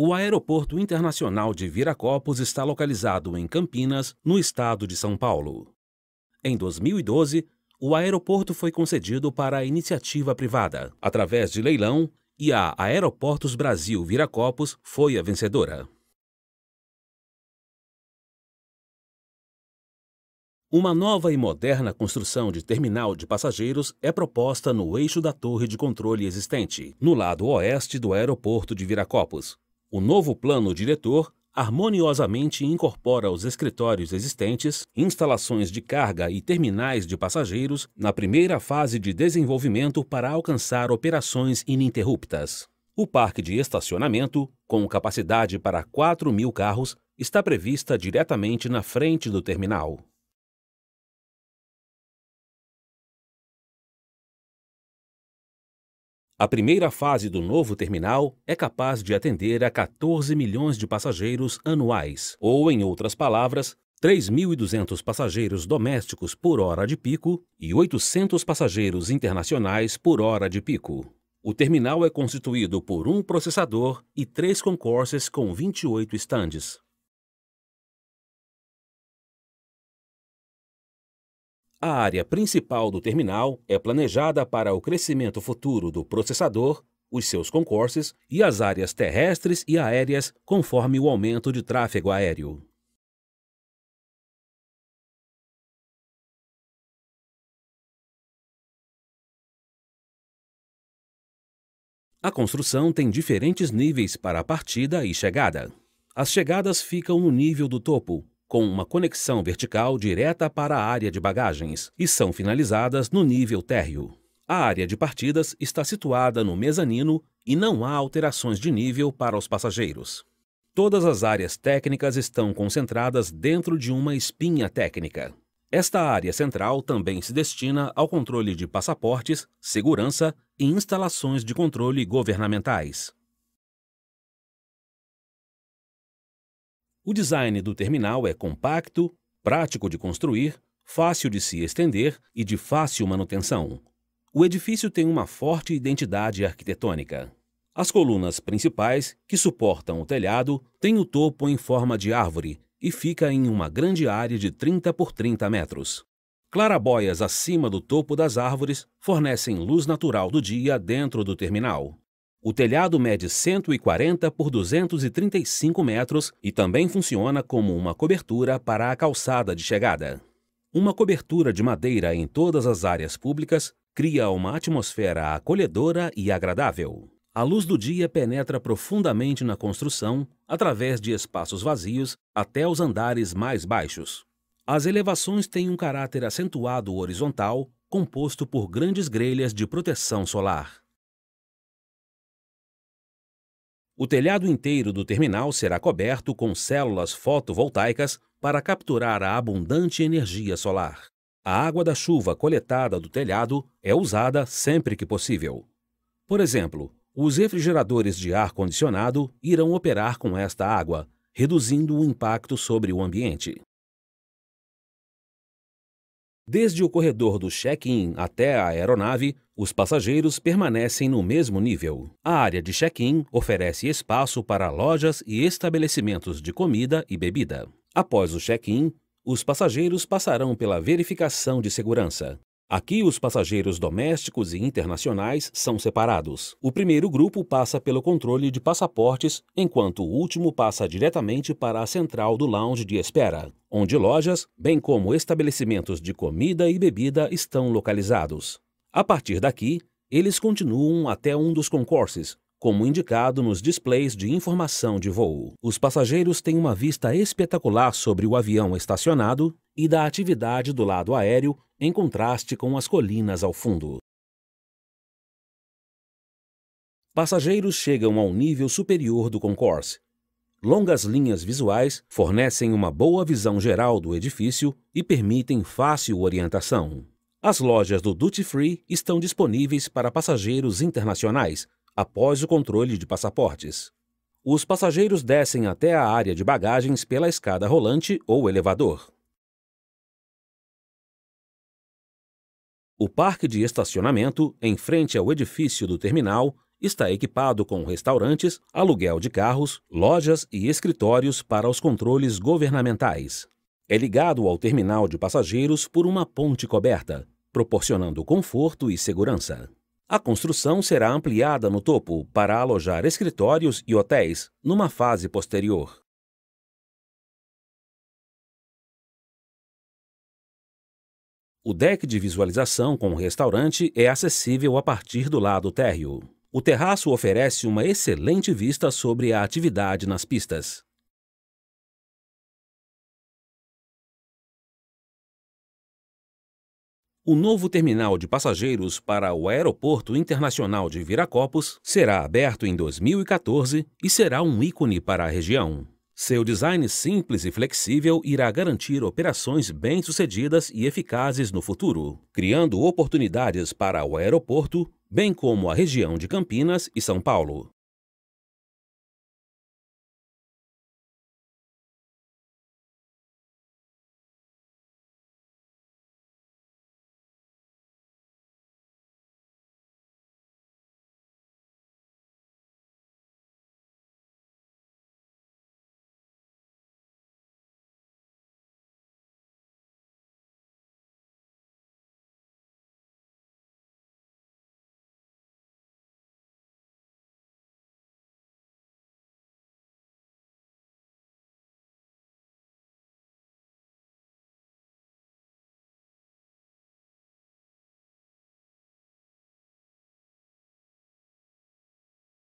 O Aeroporto Internacional de Viracopos está localizado em Campinas, no estado de São Paulo. Em 2012, o aeroporto foi concedido para a iniciativa privada, através de leilão, e a Aeroportos Brasil Viracopos foi a vencedora. Uma nova e moderna construção de terminal de passageiros é proposta no eixo da torre de controle existente, no lado oeste do aeroporto de Viracopos, o novo plano diretor harmoniosamente incorpora os escritórios existentes, instalações de carga e terminais de passageiros na primeira fase de desenvolvimento para alcançar operações ininterruptas. O parque de estacionamento, com capacidade para 4 mil carros, está prevista diretamente na frente do terminal. A primeira fase do novo terminal é capaz de atender a 14 milhões de passageiros anuais, ou, em outras palavras, 3.200 passageiros domésticos por hora de pico e 800 passageiros internacionais por hora de pico. O terminal é constituído por um processador e três concourses com 28 estandes. A área principal do terminal é planejada para o crescimento futuro do processador, os seus concorses e as áreas terrestres e aéreas conforme o aumento de tráfego aéreo. A construção tem diferentes níveis para a partida e chegada. As chegadas ficam no nível do topo, com uma conexão vertical direta para a área de bagagens e são finalizadas no nível térreo. A área de partidas está situada no mezanino e não há alterações de nível para os passageiros. Todas as áreas técnicas estão concentradas dentro de uma espinha técnica. Esta área central também se destina ao controle de passaportes, segurança e instalações de controle governamentais. O design do terminal é compacto, prático de construir, fácil de se estender e de fácil manutenção. O edifício tem uma forte identidade arquitetônica. As colunas principais, que suportam o telhado, têm o topo em forma de árvore e fica em uma grande área de 30 por 30 metros. Clarabóias acima do topo das árvores fornecem luz natural do dia dentro do terminal. O telhado mede 140 por 235 metros e também funciona como uma cobertura para a calçada de chegada. Uma cobertura de madeira em todas as áreas públicas cria uma atmosfera acolhedora e agradável. A luz do dia penetra profundamente na construção, através de espaços vazios até os andares mais baixos. As elevações têm um caráter acentuado horizontal, composto por grandes grelhas de proteção solar. O telhado inteiro do terminal será coberto com células fotovoltaicas para capturar a abundante energia solar. A água da chuva coletada do telhado é usada sempre que possível. Por exemplo, os refrigeradores de ar-condicionado irão operar com esta água, reduzindo o impacto sobre o ambiente. Desde o corredor do check-in até a aeronave, os passageiros permanecem no mesmo nível. A área de check-in oferece espaço para lojas e estabelecimentos de comida e bebida. Após o check-in, os passageiros passarão pela verificação de segurança. Aqui, os passageiros domésticos e internacionais são separados. O primeiro grupo passa pelo controle de passaportes, enquanto o último passa diretamente para a central do lounge de espera, onde lojas, bem como estabelecimentos de comida e bebida, estão localizados. A partir daqui, eles continuam até um dos concursos, como indicado nos displays de informação de voo. Os passageiros têm uma vista espetacular sobre o avião estacionado e da atividade do lado aéreo em contraste com as colinas ao fundo. Passageiros chegam ao nível superior do Concourse. Longas linhas visuais fornecem uma boa visão geral do edifício e permitem fácil orientação. As lojas do Duty Free estão disponíveis para passageiros internacionais, após o controle de passaportes. Os passageiros descem até a área de bagagens pela escada rolante ou elevador. O parque de estacionamento, em frente ao edifício do terminal, está equipado com restaurantes, aluguel de carros, lojas e escritórios para os controles governamentais. É ligado ao terminal de passageiros por uma ponte coberta, proporcionando conforto e segurança. A construção será ampliada no topo para alojar escritórios e hotéis numa fase posterior. O deck de visualização com o restaurante é acessível a partir do lado térreo. O terraço oferece uma excelente vista sobre a atividade nas pistas. O novo terminal de passageiros para o Aeroporto Internacional de Viracopos será aberto em 2014 e será um ícone para a região. Seu design simples e flexível irá garantir operações bem-sucedidas e eficazes no futuro, criando oportunidades para o aeroporto, bem como a região de Campinas e São Paulo.